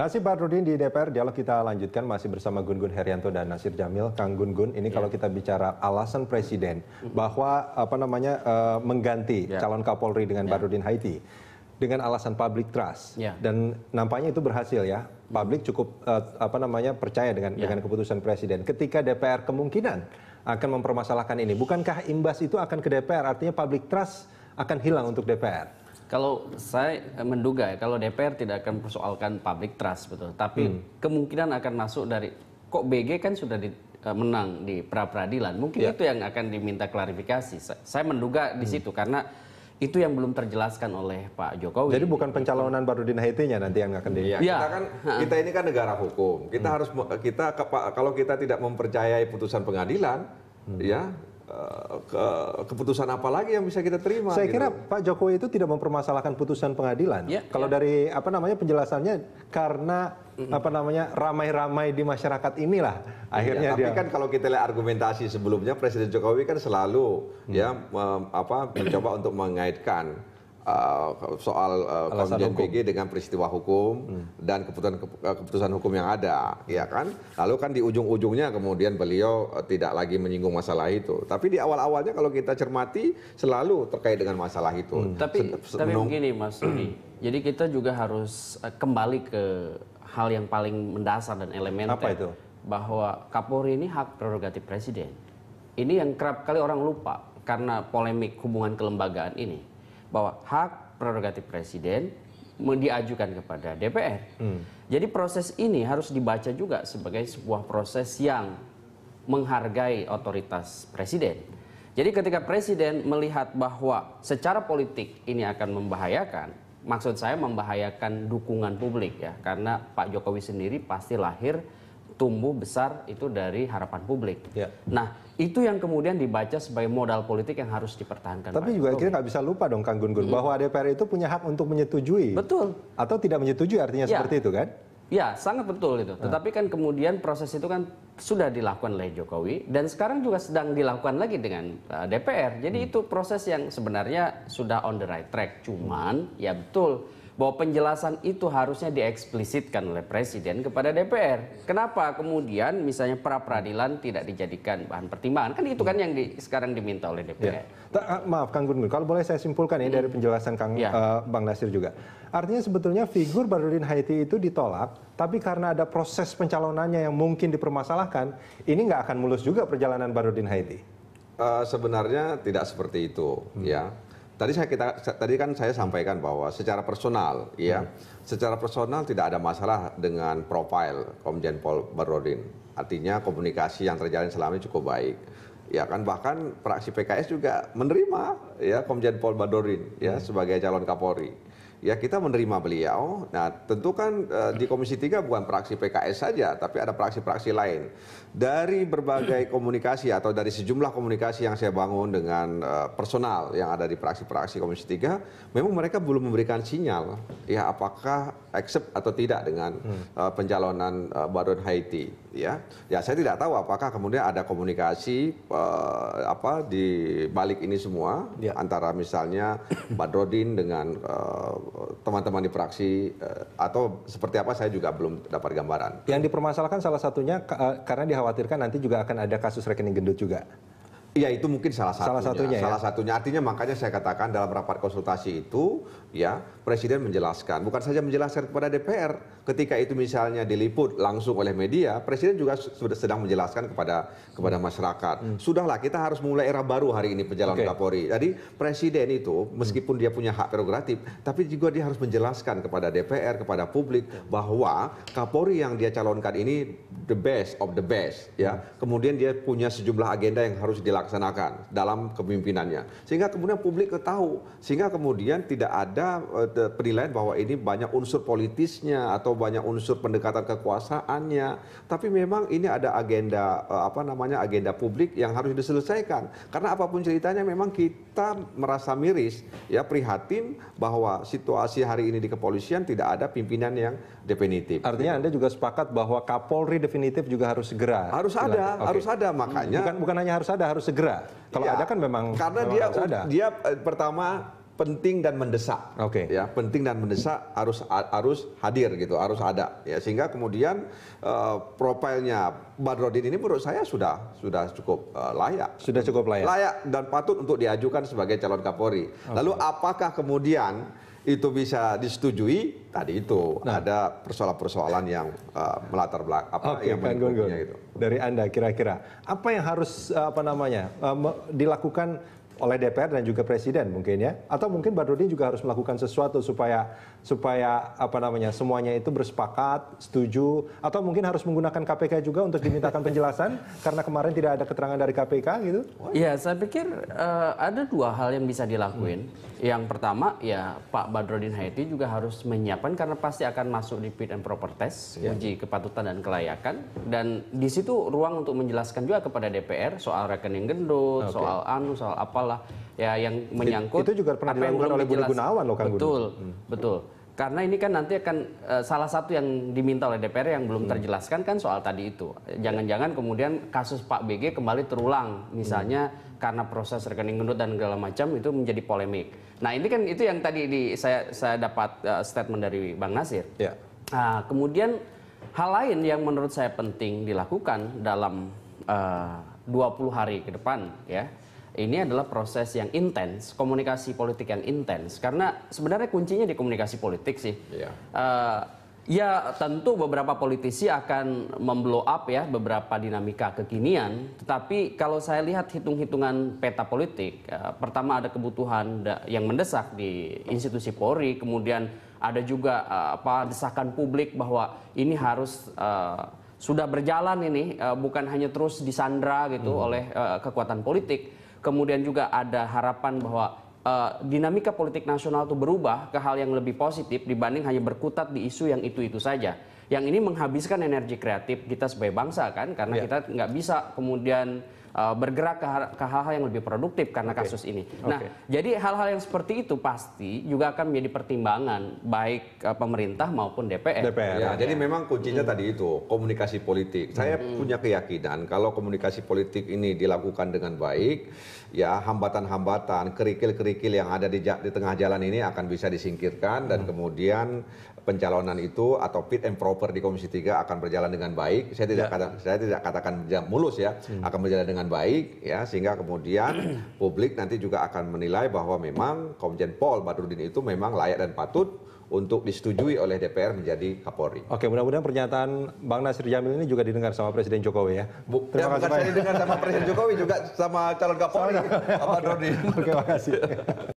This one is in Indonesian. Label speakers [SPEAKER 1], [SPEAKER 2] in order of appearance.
[SPEAKER 1] Nasib Badrudin di DPR, dialog kita lanjutkan masih bersama Gun Gun Herianto dan Nasir Jamil. Kang Gun Gun, ini yeah. kalau kita bicara alasan presiden bahwa apa namanya uh, mengganti yeah. calon Kapolri dengan yeah. Badrudin Haiti dengan alasan public trust yeah. dan nampaknya itu berhasil ya. Publik cukup uh, apa namanya percaya dengan yeah. dengan keputusan presiden. Ketika DPR kemungkinan akan mempermasalahkan ini, bukankah imbas itu akan ke DPR? Artinya public trust akan hilang untuk DPR.
[SPEAKER 2] Kalau saya eh, menduga ya, kalau DPR tidak akan persoalkan public trust betul, tapi hmm. kemungkinan akan masuk dari kok BG kan sudah di, eh, menang di pra peradilan. Mungkin yeah. itu yang akan diminta klarifikasi. Saya, menduga di hmm. situ karena itu yang belum terjelaskan oleh Pak Jokowi. Jadi bukan pencalonan di dinahitinya nanti yang akan di. Iya. Kita iya.
[SPEAKER 3] kan kita ini kan negara hukum. Kita hmm. harus kita kalau kita tidak mempercayai putusan pengadilan, hmm. ya Eh, ke, keputusan apa lagi yang bisa kita terima? Saya gitu. kira
[SPEAKER 1] Pak Jokowi itu tidak mempermasalahkan putusan pengadilan. Ya, Kalau ya. dari apa namanya penjelasannya karena apa namanya ramai-ramai di masyarakat inilah iya, akhirnya ya, tapi dia... kan
[SPEAKER 3] kalau kita lihat argumentasi sebelumnya Presiden Jokowi kan selalu hmm. ya apa mencoba untuk mengaitkan uh, soal uh, komjen PG dengan peristiwa hukum hmm. dan keputusan uh, keputusan hukum yang ada, ya kan? Lalu kan di ujung-ujungnya kemudian beliau uh, tidak lagi menyinggung masalah itu. Tapi di awal-awalnya kalau kita cermati selalu terkait dengan masalah itu. Hmm. Tapi tapi begini
[SPEAKER 2] Mas Rudi, jadi kita juga harus uh, kembali ke hal yang paling mendasar dan elementer. Apa itu? Bahwa Kapolri ini hak prerogatif presiden. Ini yang kerap kali orang lupa karena polemik hubungan kelembagaan ini bahwa hak prerogatif presiden diajukan kepada DPR. Hmm. Jadi proses ini harus dibaca juga sebagai sebuah proses yang menghargai otoritas presiden. Jadi ketika presiden melihat bahwa secara politik ini akan membahayakan, maksud saya membahayakan dukungan publik ya, karena Pak Jokowi sendiri pasti lahir tumbuh besar itu dari harapan publik. Ya. Nah, itu yang kemudian dibaca sebagai modal politik yang harus dipertahankan. Tapi
[SPEAKER 1] juga akhirnya nggak bisa lupa dong Kang Gun Gun hmm. bahwa DPR itu punya hak untuk menyetujui. Betul. Atau tidak menyetujui artinya ya. seperti itu kan?
[SPEAKER 2] Ya, sangat betul itu. Ah. Tetapi kan kemudian proses itu kan sudah dilakukan oleh Jokowi dan sekarang juga sedang dilakukan lagi dengan uh, eh, DPR. Jadi hmm. itu proses yang sebenarnya sudah on the right track. Cuman hmm. ya betul bahwa penjelasan itu harusnya dieksplisitkan oleh presiden kepada DPR. Kenapa kemudian misalnya pra peradilan tidak dijadikan bahan pertimbangan? Kan itu kan yang di, sekarang diminta oleh DPR. Ya. Ta
[SPEAKER 1] ah, maaf Kang Gun, kalau boleh saya simpulkan ya hmm. dari penjelasan Kang ya. uh, Bang Nasir juga. Artinya sebetulnya figur Barudin Haiti itu ditolak, tapi karena ada proses pencalonannya yang mungkin dipermasalahkan, ini nggak akan mulus juga perjalanan Barudin Haiti.
[SPEAKER 3] Uh, sebenarnya tidak seperti itu, hmm. ya tadi saya kita tadi kan saya sampaikan bahwa secara personal ya secara personal tidak ada masalah dengan profil Komjen Pol Barodin Artinya komunikasi yang terjalin selama ini cukup baik. Ya kan bahkan fraksi PKS juga menerima ya Komjen Pol Badorin ya hmm. sebagai calon Kapolri ya kita menerima beliau. Nah, tentu kan uh, di Komisi 3 bukan praksi PKS saja, tapi ada praksi-praksi lain. Dari berbagai komunikasi atau dari sejumlah komunikasi yang saya bangun dengan uh, personal yang ada di praksi-praksi Komisi 3, memang mereka belum memberikan sinyal ya apakah accept atau tidak dengan uh, pencalonan uh, Baron Haiti, ya. Ya, saya tidak tahu apakah kemudian ada komunikasi uh, apa di balik ini semua ya. antara misalnya Badrodin dengan uh, teman-teman di praksi eh, atau seperti apa saya juga belum dapat gambaran.
[SPEAKER 1] Yang dipermasalahkan salah satunya eh, karena dikhawatirkan nanti juga akan ada kasus rekening gendut juga. Ya itu mungkin salah satunya. Salah satunya, ya? satunya.
[SPEAKER 3] Artinya makanya saya katakan dalam rapat konsultasi itu, ya Presiden menjelaskan, bukan saja menjelaskan kepada DPR. Ketika itu misalnya diliput langsung oleh media, Presiden juga sudah sedang menjelaskan kepada kepada masyarakat. Hmm. Sudahlah kita harus mulai era baru hari ini penjalan okay. Kapolri. Jadi Presiden itu meskipun dia punya hak prerogatif, tapi juga dia harus menjelaskan kepada DPR, kepada publik bahwa Kapolri yang dia calonkan ini the best of the best, ya. Hmm. Kemudian dia punya sejumlah agenda yang harus dilakukan dilaksanakan dalam kepemimpinannya. Sehingga kemudian publik tahu, sehingga kemudian tidak ada eh, penilaian bahwa ini banyak unsur politisnya atau banyak unsur pendekatan kekuasaannya, tapi memang ini ada agenda eh, apa namanya agenda publik yang harus diselesaikan. Karena apapun ceritanya memang kita merasa miris ya prihatin bahwa situasi hari ini di kepolisian tidak
[SPEAKER 1] ada pimpinan yang definitif. Artinya Anda juga sepakat bahwa Kapolri definitif juga harus segera. Harus ada, okay. harus ada makanya. Bukan bukan hanya harus ada, harus segera. Kalau ya, ada kan memang karena memang dia ada.
[SPEAKER 3] dia eh, pertama penting dan mendesak. Oke. Okay. Ya, penting dan mendesak harus harus hadir gitu, harus ada. Ya, sehingga kemudian uh, profilnya Badrodin ini menurut saya sudah sudah cukup uh, layak. Sudah cukup layak. Layak dan patut untuk diajukan sebagai calon Kapolri. Okay. Lalu apakah kemudian itu bisa disetujui tadi
[SPEAKER 1] itu nah. ada persoalan-persoalan yang uh, melatar belakang apa okay, yang mendukungnya itu. Dari Anda kira-kira apa yang harus eh, apa namanya uh, dilakukan oleh DPR dan juga presiden mungkin ya atau mungkin Badrodin juga harus melakukan sesuatu supaya supaya apa namanya semuanya itu bersepakat setuju atau mungkin harus menggunakan KPK juga untuk dimintakan penjelasan karena kemarin tidak ada keterangan dari KPK gitu
[SPEAKER 2] ya saya pikir uh, ada dua hal yang bisa dilakuin hmm. yang pertama ya Pak Badrodin Haiti juga harus menyiapkan karena pasti akan masuk di fit and proper test yeah. uji kepatutan dan kelayakan dan di situ ruang untuk menjelaskan juga kepada DPR soal rekening gendut okay. soal anu soal apal masalah ya yang menyangkut itu juga pernah dilakukan oleh Budi Gunawan loh Kang Betul, hmm. betul. Karena ini kan nanti akan uh, salah satu yang diminta oleh DPR yang belum hmm. terjelaskan kan soal tadi itu. Jangan-jangan kemudian kasus Pak BG kembali terulang misalnya hmm. karena proses rekening gendut dan segala macam itu menjadi polemik. Nah, ini kan itu yang tadi di saya saya dapat uh, statement dari Bang Nasir. Ya. Nah, kemudian hal lain yang menurut saya penting dilakukan dalam eh, uh, 20 hari ke depan ya ini adalah proses yang intens, komunikasi politik yang intens. Karena sebenarnya kuncinya di komunikasi politik sih. Yeah. Iya. Uh, ya tentu beberapa politisi akan memblow up ya beberapa dinamika kekinian. Tetapi kalau saya lihat hitung-hitungan peta politik, uh, pertama ada kebutuhan yang mendesak di institusi Polri, kemudian ada juga uh, apa desakan publik bahwa ini harus uh, sudah berjalan ini uh, bukan hanya terus disandra gitu hmm. oleh uh, kekuatan politik kemudian juga ada harapan bahwa uh, dinamika politik nasional itu berubah ke hal yang lebih positif dibanding hanya berkutat di isu yang itu-itu saja yang ini menghabiskan energi kreatif kita sebagai bangsa kan karena yeah. kita nggak bisa kemudian uh, bergerak ke hal-hal yang lebih produktif karena okay. kasus ini. Okay. Nah, jadi hal-hal yang seperti itu pasti juga akan menjadi pertimbangan baik uh, pemerintah maupun DPR. DPR. Ya, ya. Nah, jadi iya.
[SPEAKER 3] memang kuncinya hmm. tadi itu komunikasi politik. Hmm. Saya hmm. punya keyakinan kalau komunikasi politik ini dilakukan dengan baik, ya hambatan-hambatan, kerikil-kerikil yang ada di, di tengah jalan ini akan bisa disingkirkan dan hmm. kemudian pencalonan itu atau fit and proper proper di Komisi 3 akan berjalan dengan baik. Saya tidak ya. kata, saya tidak katakan mulus ya, hmm. akan berjalan dengan baik ya sehingga kemudian publik nanti juga akan menilai bahwa memang Komjen Pol Badrudin itu memang layak dan patut untuk disetujui oleh
[SPEAKER 1] DPR menjadi Kapolri. Oke, mudah-mudahan pernyataan Bang Nasir Jamil ini juga didengar sama Presiden Jokowi ya. Bu, Terima ya, kasih. Bukan saya didengar sama Presiden Jokowi
[SPEAKER 3] juga sama calon Kapolri, Pak
[SPEAKER 1] Dodi. Oke, makasih.